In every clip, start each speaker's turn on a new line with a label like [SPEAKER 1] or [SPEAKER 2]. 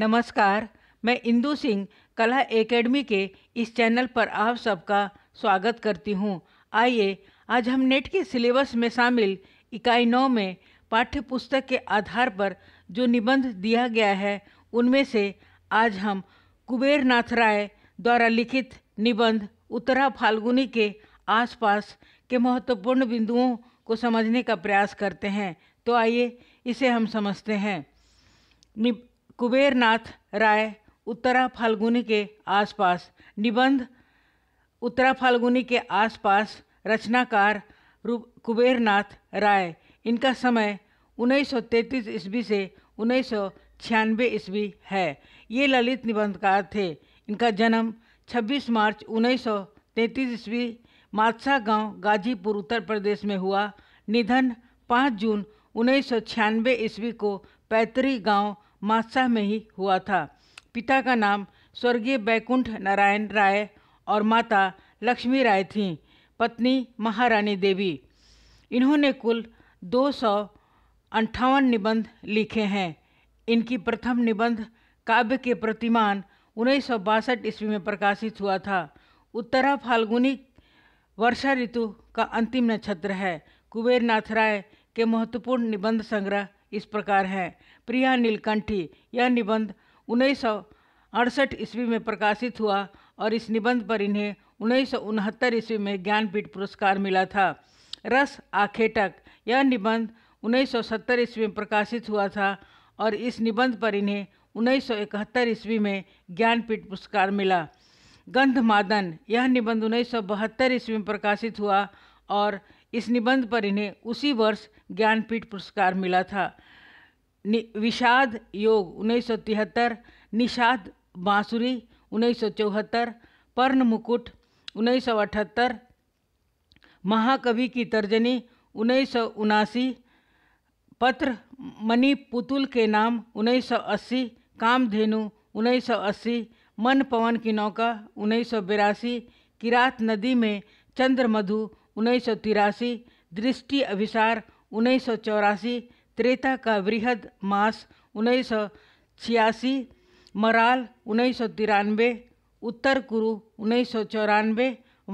[SPEAKER 1] नमस्कार मैं इंदू सिंह कला एकेडमी के इस चैनल पर आप सबका स्वागत करती हूँ आइए आज हम नेट के सिलेबस में शामिल इकाई नौ में पाठ्य पुस्तक के आधार पर जो निबंध दिया गया है उनमें से आज हम कुबेर नाथ राय द्वारा लिखित निबंध उत्तरा फाल्गुनी के आसपास के महत्वपूर्ण बिंदुओं को समझने का प्रयास करते हैं तो आइए इसे हम समझते हैं कुबेरनाथ राय उत्तरा फाल्गुनी के आसपास निबंध उत्तरा फाल्गुनी के आसपास रचनाकार कुबेरनाथ राय इनका समय 1933 ईस्वी से उन्नीस ईस्वी है ये ललित निबंधकार थे इनका जन्म 26 मार्च 1933 ईस्वी मादसा गांव गाजीपुर उत्तर प्रदेश में हुआ निधन 5 जून उन्नीस ईस्वी को पैतरी गांव मातशाह में ही हुआ था पिता का नाम स्वर्गीय बैकुंठ नारायण राय और माता लक्ष्मी राय थीं पत्नी महारानी देवी इन्होंने कुल दो सौ अंठावन निबंध लिखे हैं इनकी प्रथम निबंध काव्य के प्रतिमान उन्नीस सौ बासठ ईस्वी में प्रकाशित हुआ था उत्तरा फाल्गुनी वर्षा ऋतु का अंतिम नक्षत्र है कुबेरनाथ राय के महत्वपूर्ण निबंध संग्रह इस प्रकार है प्रिया नीलकंठी यह निबंध उन्नीस सौ अड़सठ ईस्वी में प्रकाशित हुआ और इस निबंध पर इन्हें उन्नीस सौ उनहत्तर ईस्वी में ज्ञानपीठ पुरस्कार मिला था रस आखेटक यह निबंध सत्तर ईस्वी में प्रकाशित हुआ था और इस निबंध पर इन्हें इकहत्तर ईस्वी में ज्ञानपीठ पुरस्कार मिला गंधमादन यह निबंध बहत्तर ईस्वी में प्रकाशित हुआ और इस निबंध पर इन्हें उसी वर्ष ज्ञानपीठ पुरस्कार मिला था विषाद योग उन्नीस निषाद बांसुरी उन्नीस पर्ण मुकुट उन्नीस महाकवि की तर्जनी उन्नीस पत्र मणिपुतुल के नाम 1980 कामधेनु 1980 मन पवन की नौका उन्नीस किरात नदी में चंद्रमधु उन्नीस सौ तिरासी दृष्टि अभिसार उन्नीस सौ चौरासी त्रेता का वृहद मास उन्नीस सौ छियासी मराल उन्नीस सौ तिरानवे उत्तर कुरु उन्नीस सौ चौरानवे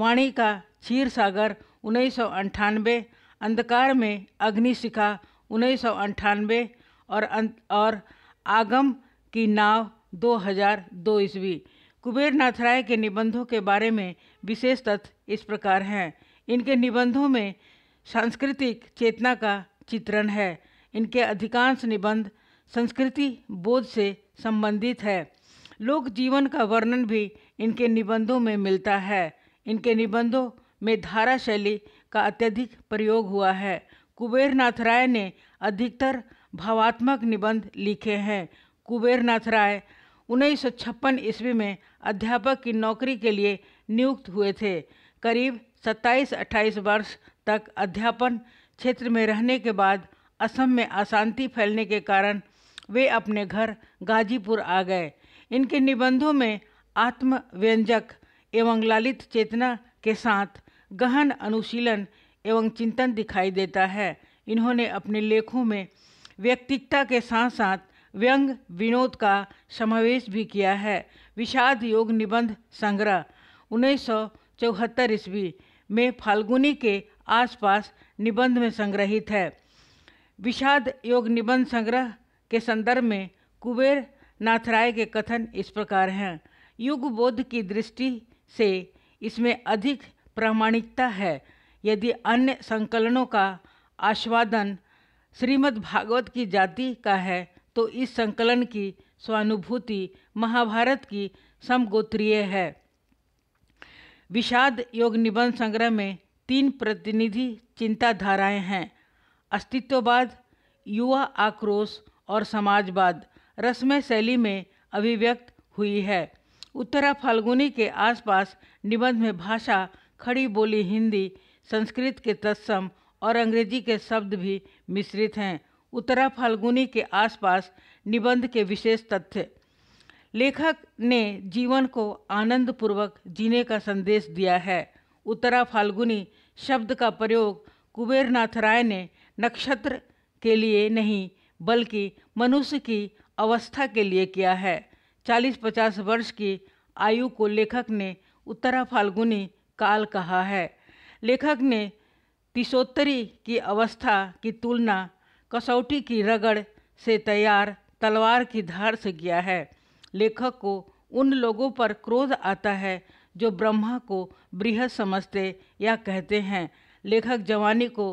[SPEAKER 1] वाणी का क्षीर सागर उन्नीस सौ अंधकार में अग्निशिखा उन्नीस सौ अंठानवे और अं-, और आगम की नाव 2002 ईस्वी कुबेरनाथ राय के निबंधों के बारे में विशेष तथ्य इस प्रकार हैं इनके निबंधों में सांस्कृतिक चेतना का चित्रण है इनके अधिकांश निबंध संस्कृति बोध से संबंधित है लोक जीवन का वर्णन भी इनके निबंधों में मिलता है इनके निबंधों में धारा शैली का अत्यधिक प्रयोग हुआ है कुबेरनाथ राय ने अधिकतर भावात्मक निबंध लिखे हैं कुबेरनाथ राय उन्नीस सौ ईस्वी में अध्यापक की नौकरी के लिए नियुक्त हुए थे करीब 27-28 वर्ष तक अध्यापन क्षेत्र में रहने के बाद असम में अशांति फैलने के कारण वे अपने घर गाजीपुर आ गए इनके निबंधों में आत्मव्यंजक एवं ललित चेतना के साथ गहन अनुशीलन एवं चिंतन दिखाई देता है इन्होंने अपने लेखों में व्यक्तिकता के साथ साथ व्यंग विनोद का समावेश भी किया है विषाद योग निबंध संग्रह उन्नीस सौ चौहत्तर ईस्वी में फाल्गुनी के आसपास निबंध में संग्रहित है विषाद योग निबंध संग्रह के संदर्भ में कुबेर नाथराय के कथन इस प्रकार हैं युग बोध की दृष्टि से इसमें अधिक प्रामाणिकता है यदि अन्य संकलनों का आस्वादन श्रीमद् भागवत की जाति का है तो इस संकलन की स्वानुभूति महाभारत की समगोत्रीय है विषाद योग निबंध संग्रह में तीन प्रतिनिधि चिंताधाराएं हैं अस्तित्ववाद युवा आक्रोश और समाजवाद रसमय शैली में अभिव्यक्त हुई है उत्तरा फाल्गुनी के आसपास निबंध में भाषा खड़ी बोली हिंदी संस्कृत के तत्सम और अंग्रेजी के शब्द भी मिश्रित हैं उत्तरा फाल्गुनी के आसपास निबंध के विशेष तथ्य लेखक ने जीवन को आनंदपूर्वक जीने का संदेश दिया है उत्तरा फाल्गुनी शब्द का प्रयोग कुबेरनाथ राय ने नक्षत्र के लिए नहीं बल्कि मनुष्य की अवस्था के लिए किया है 40-50 वर्ष की आयु को लेखक ने उत्तरा फाल्गुनी काल कहा है लेखक ने तिशोत्तरी की अवस्था की तुलना कसौटी की रगड़ से तैयार तलवार की धार से किया है लेखक को उन लोगों पर क्रोध आता है जो ब्रह्मा को बृहद समझते या कहते हैं लेखक जवानी को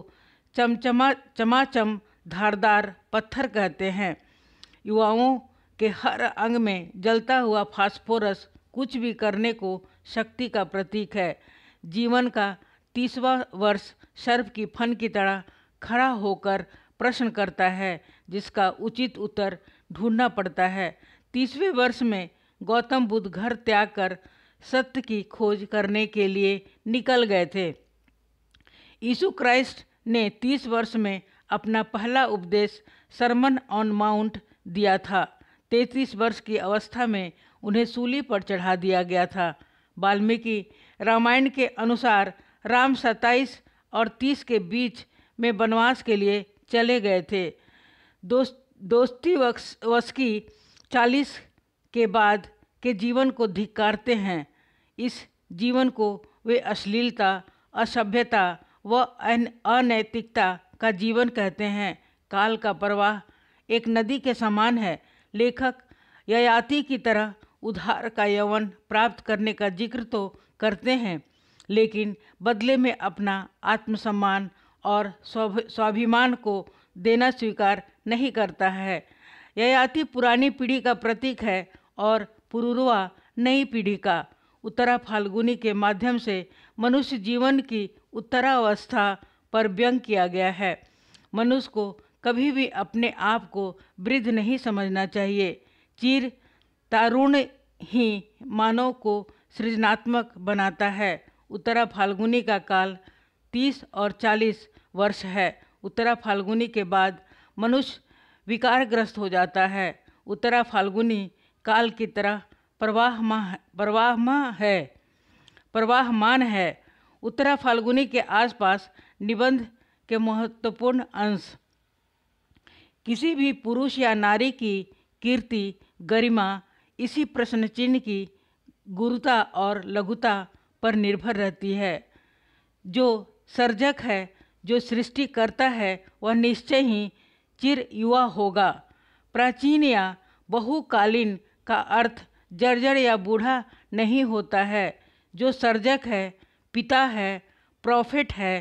[SPEAKER 1] चमचमा चमाचम धारदार पत्थर कहते हैं युवाओं के हर अंग में जलता हुआ फास्फोरस कुछ भी करने को शक्ति का प्रतीक है जीवन का तीसवा वर्ष सर्प की फन की तरह खड़ा होकर प्रश्न करता है जिसका उचित उत्तर ढूंढना पड़ता है तीसवें वर्ष में गौतम बुद्ध घर त्याग कर सत्य की खोज करने के लिए निकल गए थे यीशु क्राइस्ट ने तीस वर्ष में अपना पहला उपदेश सरमन ऑन माउंट दिया था तैतीस वर्ष की अवस्था में उन्हें सूली पर चढ़ा दिया गया था वाल्मीकि रामायण के अनुसार राम सत्ताईस और तीस के बीच में वनवास के लिए चले गए थे दोस्त दोस्ती वक्स वस्की चालीस के बाद के जीवन को धिक्कारते हैं इस जीवन को वे अश्लीलता असभ्यता व अनैतिकता का जीवन कहते हैं काल का प्रवाह एक नदी के समान है लेखक ययाति की तरह उधार का यवन प्राप्त करने का जिक्र तो करते हैं लेकिन बदले में अपना आत्मसम्मान और स्वाभिमान को देना स्वीकार नहीं करता है यह अति पुरानी पीढ़ी का प्रतीक है और पुरुरवा नई पीढ़ी का उत्तरा फाल्गुनी के माध्यम से मनुष्य जीवन की उत्तरावस्था पर व्यंग किया गया है मनुष्य को कभी भी अपने आप को वृद्ध नहीं समझना चाहिए चीर तारुण ही मानव को सृजनात्मक बनाता है उत्तरा फाल्गुनी का काल 30 और 40 वर्ष है उत्तरा फाल्गुनी के बाद मनुष्य विकारग्रस्त हो जाता है उत्तरा फाल्गुनी काल की तरह प्रवाह माह है प्रवाहमान है उत्तरा फाल्गुनी के आसपास निबंध के महत्वपूर्ण अंश किसी भी पुरुष या नारी की कीर्ति गरिमा इसी प्रश्न चिन्ह की गुरुता और लघुता पर निर्भर रहती है जो सर्जक है जो सृष्टि करता है वह निश्चय ही चिर युवा होगा प्राचीन या बहुकालीन का अर्थ जर्जर या बूढ़ा नहीं होता है जो सर्जक है पिता है प्रॉफिट है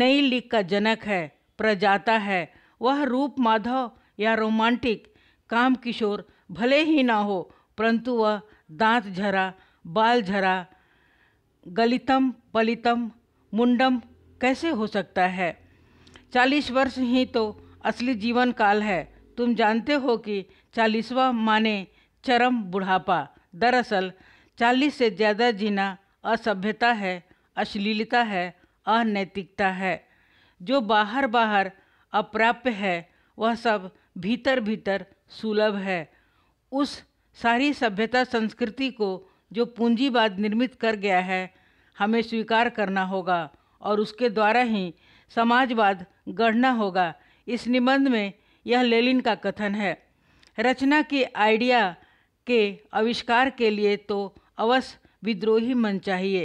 [SPEAKER 1] नई लीग का जनक है प्रजाता है वह रूप माधव या रोमांटिक काम किशोर भले ही ना हो परंतु वह दांत झरा बाल झरा गलितम पलितम मुंडम कैसे हो सकता है चालीस वर्ष ही तो असली जीवन काल है तुम जानते हो कि चालीसवा माने चरम बुढ़ापा दरअसल चालीस से ज़्यादा जीना असभ्यता है अश्लीलता है अनैतिकता है जो बाहर बाहर अप्राप्य है वह सब भीतर भीतर सुलभ है उस सारी सभ्यता संस्कृति को जो पूंजीवाद निर्मित कर गया है हमें स्वीकार करना होगा और उसके द्वारा ही समाजवाद गढ़ना होगा इस निबंध में यह लेलिन का कथन है रचना के आइडिया के आविष्कार के लिए तो अवश्य विद्रोही मन चाहिए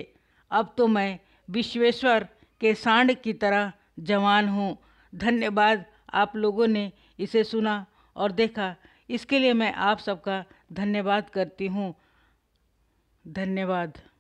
[SPEAKER 1] अब तो मैं विश्वेश्वर के सांड की तरह जवान हूँ धन्यवाद आप लोगों ने इसे सुना और देखा इसके लिए मैं आप सबका धन्यवाद करती हूँ धन्यवाद